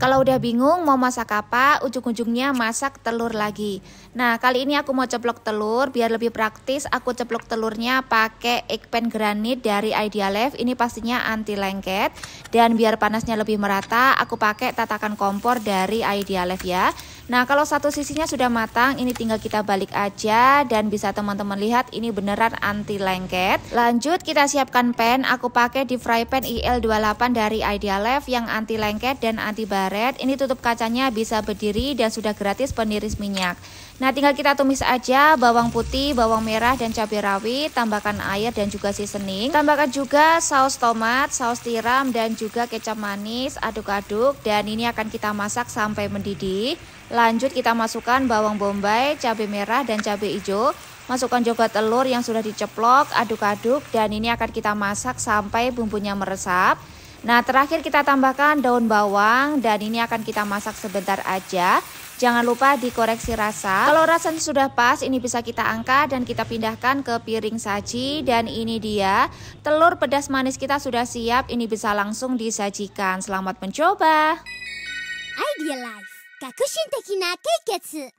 Kalau udah bingung mau masak apa, ujung-ujungnya masak telur lagi. Nah, kali ini aku mau ceplok telur, biar lebih praktis aku ceplok telurnya pakai egg granit dari Idealife. Ini pastinya anti lengket dan biar panasnya lebih merata, aku pakai tatakan kompor dari Idealife ya. Nah kalau satu sisinya sudah matang ini tinggal kita balik aja dan bisa teman-teman lihat ini beneran anti lengket. Lanjut kita siapkan pan, aku pakai di fry pan IL28 dari Idealife yang anti lengket dan anti baret. Ini tutup kacanya bisa berdiri dan sudah gratis peniris minyak. Nah tinggal kita tumis aja bawang putih, bawang merah dan cabai rawit, tambahkan air dan juga seasoning. Tambahkan juga saus tomat, saus tiram dan juga kecap manis, aduk-aduk dan ini akan kita masak sampai mendidih. Lanjut kita masukkan bawang bombay, cabai merah dan cabai hijau. Masukkan juga telur yang sudah diceplok, aduk-aduk dan ini akan kita masak sampai bumbunya meresap. Nah terakhir kita tambahkan daun bawang dan ini akan kita masak sebentar aja. Jangan lupa dikoreksi rasa. Kalau rasanya sudah pas, ini bisa kita angkat dan kita pindahkan ke piring saji. Dan ini dia, telur pedas manis kita sudah siap. Ini bisa langsung disajikan. Selamat mencoba. Idealize. 革新的な経血